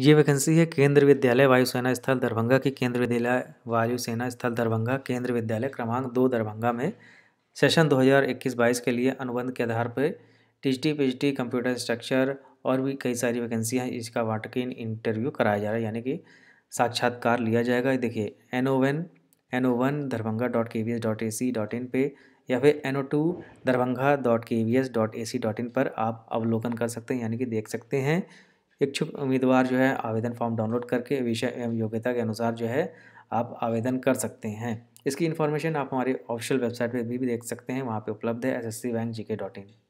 ये वैकेंसी है केंद्रीय विद्यालय वायुसेना स्थल दरभंगा की केंद्रीय विद्यालय वायुसेना स्थल दरभंगा केंद्रीय विद्यालय क्रमांक दो दरभंगा में सेशन 2021-22 के लिए अनुबंध के आधार पर टी पीएचडी कंप्यूटर स्ट्रक्चर और भी कई सारी वैकेंसियाँ हैं इसका वाटक इन इंटरव्यू कराया जा रहा है यानी कि साक्षात्कार लिया जाएगा देखिए N O one N O one Darbhanga dot K V S dot A C dot in पे या फिर N O two Darbhanga dot K V S dot A C dot in पर आप अवलोकन कर सकते हैं यानी कि देख सकते हैं इच्छुक उम्मीदवार जो है आवेदन फॉर्म डाउनलोड करके विषय एवं योग्यता के अनुसार जो है आप आवेदन कर सकते हैं इसकी इन्फॉर्मेशन आप हमारी ऑफिशियल वेबसाइट पर भी, भी देख सकते हैं वहाँ पर उपलब्ध है S S C bank G K dot इन